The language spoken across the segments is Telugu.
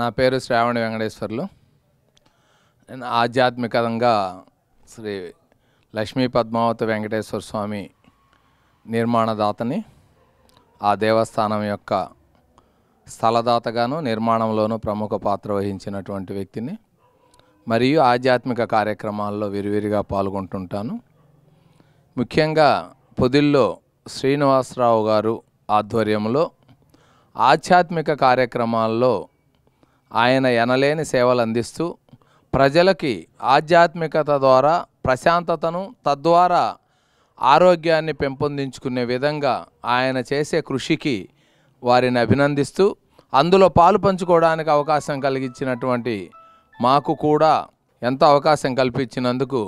నా పేరు శ్రావణి వెంకటేశ్వర్లు నేను ఆధ్యాత్మికంగా శ్రీ లక్ష్మీ పద్మావతి వెంకటేశ్వర స్వామి నిర్మాణదాతని ఆ దేవస్థానం యొక్క స్థలదాతగాను నిర్మాణంలోనూ ప్రముఖ పాత్ర వహించినటువంటి వ్యక్తిని మరియు ఆధ్యాత్మిక కార్యక్రమాల్లో విరివిరిగా పాల్గొంటుంటాను ముఖ్యంగా పొదిల్లో శ్రీనివాసరావు గారు ఆధ్వర్యంలో ఆధ్యాత్మిక కార్యక్రమాల్లో ఆయన ఎనలేని సేవలు అందిస్తూ ప్రజలకి ఆధ్యాత్మికత ద్వారా ప్రశాంతతను తద్వారా ఆరోగ్యాన్ని పెంపొందించుకునే విధంగా ఆయన చేసే కృషికి వారిని అభినందిస్తూ అందులో పాలు పంచుకోవడానికి అవకాశం కలిగించినటువంటి మాకు కూడా ఎంత అవకాశం కల్పించినందుకు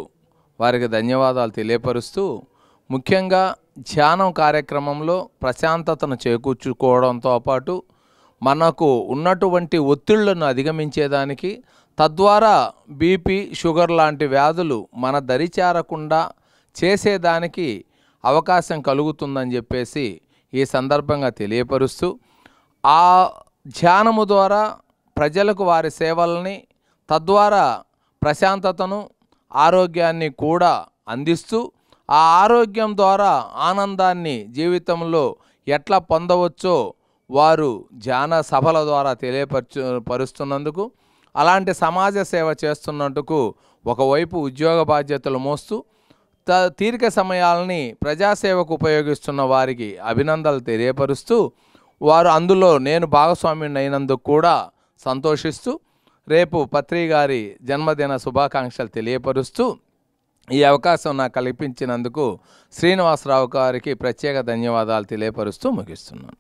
వారికి ధన్యవాదాలు తెలియపరుస్తూ ముఖ్యంగా ధ్యానం కార్యక్రమంలో ప్రశాంతతను చేకూర్చుకోవడంతో పాటు మనకు ఉన్నటువంటి ఒత్తిళ్లను అధిగమించేదానికి తద్వారా బీపీ షుగర్ లాంటి వ్యాధులు మన దరి చేరకుండా చేసేదానికి అవకాశం కలుగుతుందని చెప్పేసి ఈ సందర్భంగా తెలియపరుస్తూ ఆ ధ్యానము ద్వారా ప్రజలకు వారి సేవల్ని తద్వారా ప్రశాంతతను ఆరోగ్యాన్ని కూడా అందిస్తూ ఆ ఆరోగ్యం ద్వారా ఆనందాన్ని జీవితంలో ఎట్లా పొందవచ్చో వారు ధ్యాన సభల ద్వారా తెలియపరచు పరుస్తున్నందుకు అలాంటి సమాజ సేవ చేస్తున్నందుకు ఒకవైపు ఉద్యోగ బాధ్యతలు మోస్తూ త తీరిక సమయాలని ప్రజాసేవకు ఉపయోగిస్తున్న వారికి అభినందనలు తెలియపరుస్తూ వారు అందులో నేను భాగస్వామ్యుని అయినందుకు కూడా సంతోషిస్తూ రేపు పత్రి గారి జన్మదిన శుభాకాంక్షలు తెలియపరుస్తూ ఈ అవకాశం నాకు కల్పించినందుకు శ్రీనివాసరావు గారికి ప్రత్యేక ధన్యవాదాలు తెలియపరుస్తూ ముగిస్తున్నాను